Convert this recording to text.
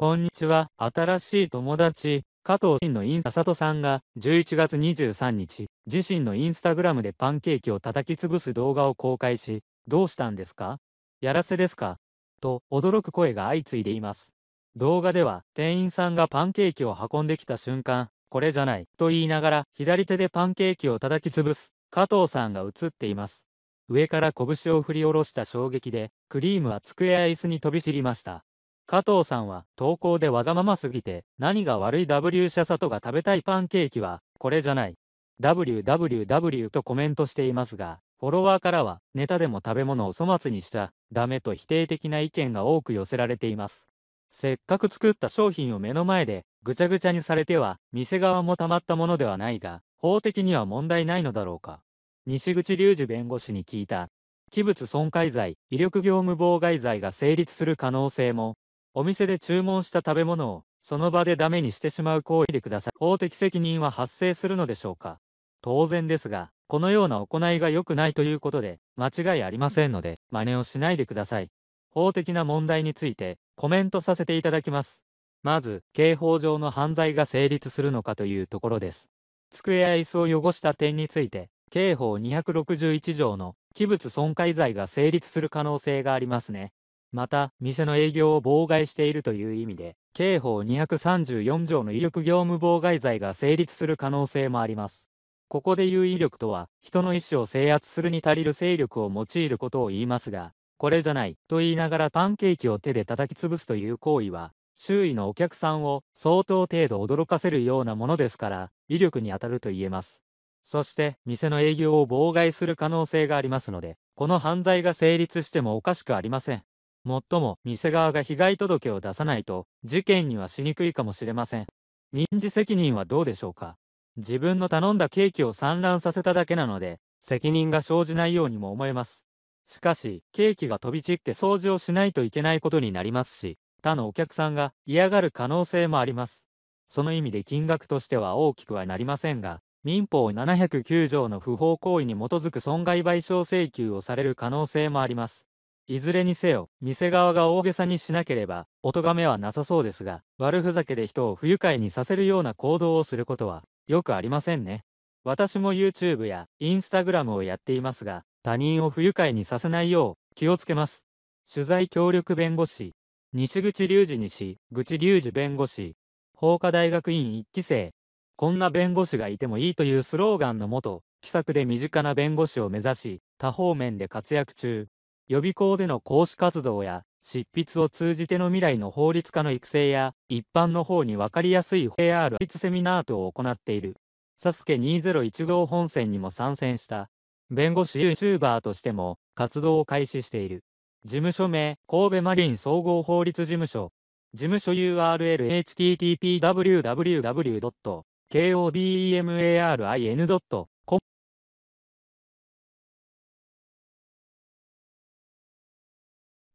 こんにちは、新しい友達、加藤真のインササトさんが、11月23日、自身のインスタグラムでパンケーキを叩き潰す動画を公開し、どうしたんですかやらせですかと、驚く声が相次いでいます。動画では、店員さんがパンケーキを運んできた瞬間、これじゃない、と言いながら、左手でパンケーキを叩き潰す、加藤さんが映っています。上から拳を振り下ろした衝撃で、クリームは机や椅子に飛び散りました。加藤さんは投稿でわがまますぎて何が悪い W 社里が食べたいパンケーキはこれじゃない www とコメントしていますがフォロワーからはネタでも食べ物を粗末にしたダメと否定的な意見が多く寄せられていますせっかく作った商品を目の前でぐちゃぐちゃにされては店側もたまったものではないが法的には問題ないのだろうか西口隆二弁護士に聞いた器物損壊罪、威力業務妨害罪が成立する可能性もお店で注文した食べ物をその場でダメにしてしまう行為でください。法的責任は発生するのでしょうか当然ですが、このような行いが良くないということで、間違いありませんので、真似をしないでください。法的な問題について、コメントさせていただきます。まず、刑法上の犯罪が成立するのかというところです。机や椅子を汚した点について、刑法261条の器物損壊罪が成立する可能性がありますね。また、店の営業を妨害しているという意味で、刑法234条の威力業務妨害罪が成立する可能性もあります。ここで言う威力とは、人の意思を制圧するに足りる勢力を用いることを言いますが、これじゃない、と言いながらパンケーキを手で叩き潰すという行為は、周囲のお客さんを相当程度驚かせるようなものですから、威力に当たると言えます。そして、店の営業を妨害する可能性がありますので、この犯罪が成立してもおかしくありません。もっとも、店側が被害届を出さないと、事件にはしにくいかもしれません。民事責任はどうでしょうか自分の頼んだケーキを散乱させただけなので、責任が生じないようにも思えます。しかし、ケーキが飛び散って掃除をしないといけないことになりますし、他のお客さんが嫌がる可能性もあります。その意味で金額としては大きくはなりませんが、民法709条の不法行為に基づく損害賠償請求をされる可能性もあります。いずれにせよ、店側が大げさにしなければ、お咎めはなさそうですが、悪ふざけで人を不愉快にさせるような行動をすることは、よくありませんね。私も YouTube や Instagram をやっていますが、他人を不愉快にさせないよう、気をつけます。取材協力弁護士、西口隆二西、口隆二弁護士、法科大学院1期生、こんな弁護士がいてもいいというスローガンのもと、気さくで身近な弁護士を目指し、多方面で活躍中。予備校での講師活動や執筆を通じての未来の法律家の育成や一般の方に分かりやすい AR 法律セミナー等を行っている。サスケ201号本線にも参戦した弁護士 YouTuber としても活動を開始している。事務所名、神戸マリン総合法律事務所。事務所 URL http://www.kobemarin.com